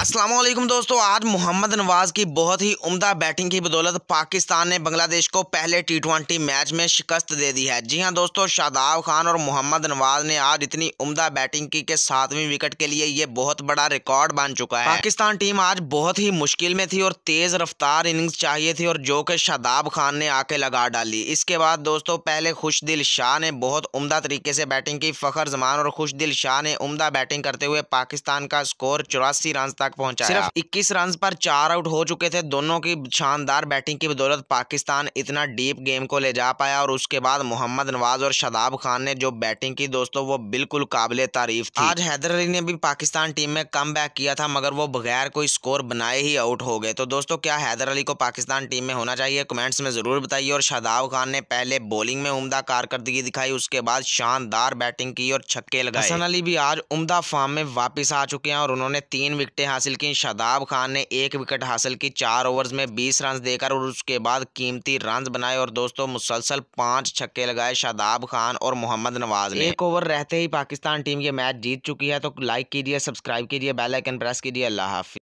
असलम दोस्तों आज मोहम्मद नवाज़ की बहुत ही उम्दा बैटिंग की बदौलत पाकिस्तान ने बांग्लादेश को पहले टी ट्वेंटी मैच में शिकस्त दे दी है जी हां दोस्तों शादाब खान और मोहम्मद नवाज़ ने आज इतनी उम्दा बैटिंग की के सातवीं विकेट के लिए ये बहुत बड़ा रिकॉर्ड बन चुका है पाकिस्तान टीम आज बहुत ही मुश्किल में थी और तेज़ रफ्तार इनिंग्स चाहिए थी और जो कि शादाब खान ने आके लगा डाली इसके बाद दोस्तों पहले दिल शाह ने बहुत उमदा तरीके से बैटिंग की फ़खर जमान और दिल शाह ने उमदा बैटिंग करते हुए पाकिस्तान का स्कोर चौरासी रन तक तक पहुंचाया सिर्फ 21 रन पर चार आउट हो चुके थे दोनों की शानदार बैटिंग की बदौलत पाकिस्तान इतना डीप गेम को ले जा पाया और उसके बाद मोहम्मद नवाज और शदाब खान ने जो बैटिंग की दोस्तों वो बिल्कुल काबिल तारीफ थी आज हैदर अली ने भी पाकिस्तान टीम में कम किया था मगर वो बगैर कोई स्कोर बनाए ही आउट हो गए तो दोस्तों क्या हैदर अली को पाकिस्तान टीम में होना चाहिए कमेंट्स में ज़रूर बताइए और शादाब खान ने पहले बॉलिंग में उमदा कारकर्दगी दिखाई उसके बाद शानदार बैटिंग की और छक्के लगाए हसन अली भी आज उमदा फॉर्म में वापस आ चुके हैं और उन्होंने तीन विकटें हासिल की शादाब खान ने एक विकेट हासिल की चार ओवर्स में बीस रन देकर और उसके बाद कीमती रन बनाए और दोस्तों मुसलसल पांच छक्के लगाए शादाब खान और मोहम्मद नवाज ने एक ओवर रहते ही पाकिस्तान टीम ये मैच जीत चुकी है तो लाइक कीजिए सब्सक्राइब कीजिए बेलाइकन प्रेस कीजिए अल्लाह हाफि